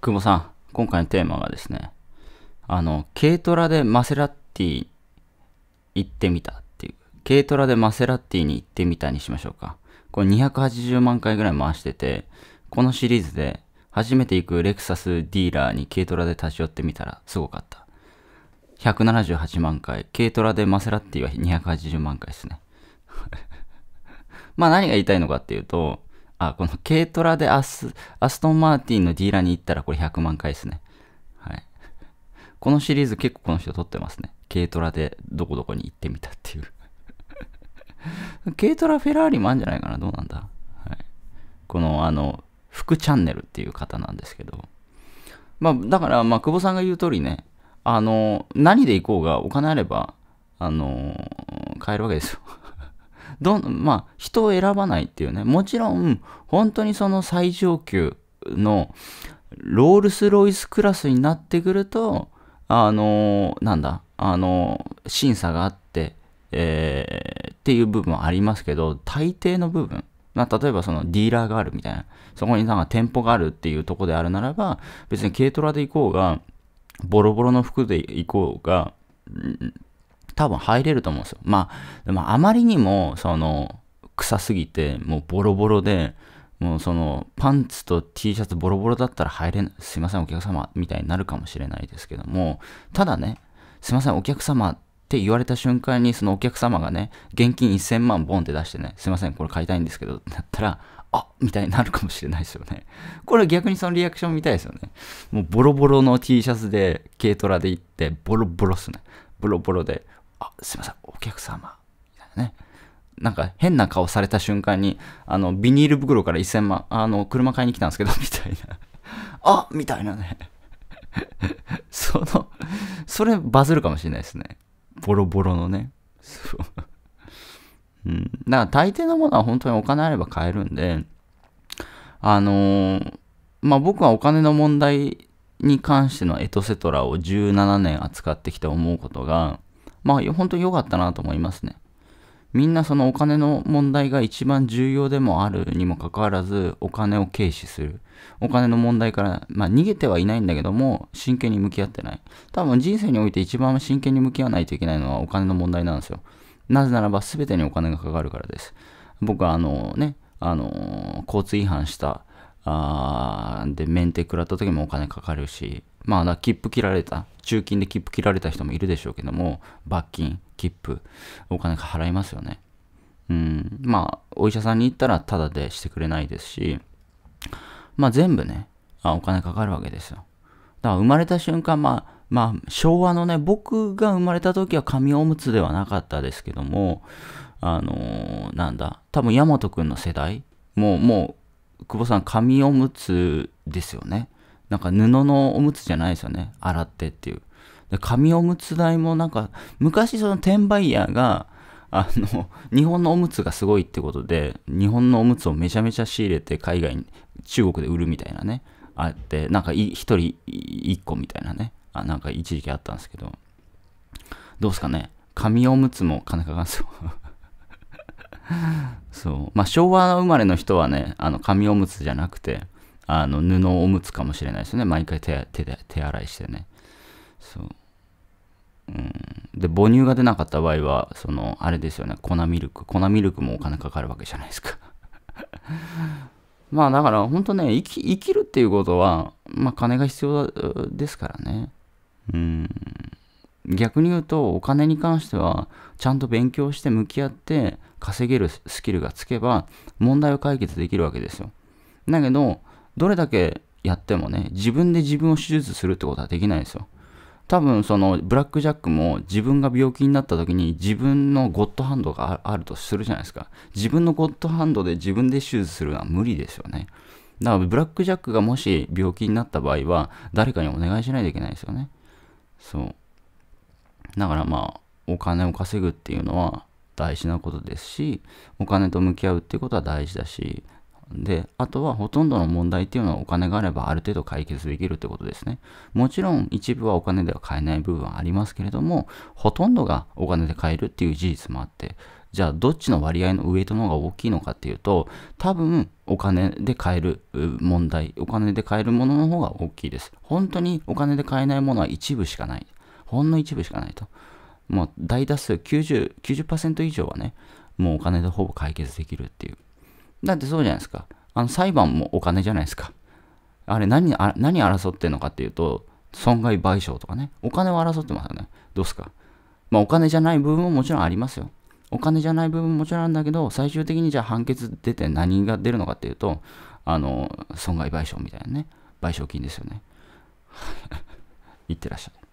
久保さん、今回のテーマがですね、あの、軽トラでマセラッティ行ってみたっていう、軽トラでマセラッティに行ってみたにしましょうか。これ280万回ぐらい回してて、このシリーズで初めて行くレクサスディーラーに軽トラで立ち寄ってみたらすごかった。178万回、軽トラでマセラッティは280万回ですね。まあ何が言いたいのかっていうと、あ、この軽トラでアス、アストンマーティンのディーラーに行ったらこれ100万回ですね。はい。このシリーズ結構この人撮ってますね。軽トラでどこどこに行ってみたっていう軽トラフェラーリもあるんじゃないかなどうなんだ、はい、このあの、福チャンネルっていう方なんですけど。まあ、だから、まあ、久保さんが言う通りね、あの、何で行こうがお金あれば、あの、買えるわけですどん、まあ、人を選ばないっていうね。もちろん、本当にその最上級のロールス・ロイスクラスになってくると、あのー、なんだ、あのー、審査があって、えー、っていう部分はありますけど、大抵の部分、まあ、例えばそのディーラーがあるみたいな、そこになんか店舗があるっていうとこであるならば、別に軽トラで行こうが、ボロボロの服で行こうが、多分入れると思うんですよ。まあ、でもあまりにも、その、臭すぎて、もうボロボロで、もうその、パンツと T シャツボロボロだったら入れない、すいませんお客様、みたいになるかもしれないですけども、ただね、すいませんお客様って言われた瞬間に、そのお客様がね、現金1000万ボンって出してね、すいません、これ買いたいんですけど、ってなったら、あみたいになるかもしれないですよね。これ逆にそのリアクションみたいですよね。もうボロボロの T シャツで軽トラで行って、ボロボロっすね。ボロボロで、あすいませんお客様みたいなねなんか変な顔された瞬間にあのビニール袋から1000万あの車買いに来たんですけど みたいなあみたいなね そのそれバズるかもしれないですねボロボロのねそううん、だから大抵のものは本当にお金あれば買えるんで、あのー、まあ、僕はお金の問題に関してのエトセトラを17年扱ってきて思うことが、まあ本当に良かったなと思いますね。みんなそのお金の問題が一番重要でもあるにもかかわらずお金を軽視する。お金の問題から、まあ、逃げてはいないんだけども真剣に向き合ってない。多分人生において一番真剣に向き合わないといけないのはお金の問題なんですよ。なぜならば全てにお金がかかるからです。僕はあのね、あのー、交通違反した、あで、免停食らった時もお金かかるし、まあ、だ切符切られた、中金で切符切られた人もいるでしょうけども、罰金、切符、お金払いますよね。うん、まあ、お医者さんに行ったらタダでしてくれないですし、まあ全部ね、あお金かかるわけですよ。だから生まれた瞬間、まあ、まあ、昭和のね、僕が生まれた時は紙おむつではなかったですけども、あのー、なんだ、多分大和くんの世代もう、もう、久保さん紙おむつですよね。なんか布のおむつじゃないですよね。洗ってっていう。で、紙おむつ代もなんか、昔その転売ヤーが、あの、日本のおむつがすごいってことで、日本のおむつをめちゃめちゃ仕入れて海外に、中国で売るみたいなね。あって、なんか一人一個みたいなね。あ、なんか一時期あったんですけど。どうすかね。紙おむつも金かかんすよ。そう。まあ、昭和生まれの人はね、あの、紙おむつじゃなくて、あの布おむつかもしれないですよね毎回手手で手洗いしてねそう、うん、で母乳が出なかった場合はそのあれですよね粉ミルク粉ミルクもお金かかるわけじゃないですか まあだから本当ね生き生きるっていうことはまあ金が必要ですからねうん逆に言うとお金に関してはちゃんと勉強して向き合って稼げるスキルがつけば問題を解決できるわけですよだけどどれだけやってもね、自分で自分を手術するってことはできないですよ。多分そのブラック・ジャックも自分が病気になった時に自分のゴッドハンドがあるとするじゃないですか。自分のゴッドハンドで自分で手術するのは無理ですよね。だからブラック・ジャックがもし病気になった場合は誰かにお願いしないといけないですよね。そう。だからまあお金を稼ぐっていうのは大事なことですしお金と向き合うっていうことは大事だしで、あとはほとんどの問題っていうのはお金があればある程度解決できるってことですね。もちろん一部はお金では買えない部分はありますけれども、ほとんどがお金で買えるっていう事実もあって、じゃあどっちの割合のウとトの方が大きいのかっていうと、多分お金で買える問題、お金で買えるものの方が大きいです。本当にお金で買えないものは一部しかない。ほんの一部しかないと。もう大多数90、90%以上はね、もうお金でほぼ解決できるっていう。だってそうじゃないですか。あの裁判もお金じゃないですか。あれ何、あ何争ってんのかっていうと、損害賠償とかね。お金を争ってますよね。どうすか。まあお金じゃない部分ももちろんありますよ。お金じゃない部分ももちろんあるんだけど、最終的にじゃあ判決出て何が出るのかっていうと、あの、損害賠償みたいなね。賠償金ですよね。い ってらっしゃい。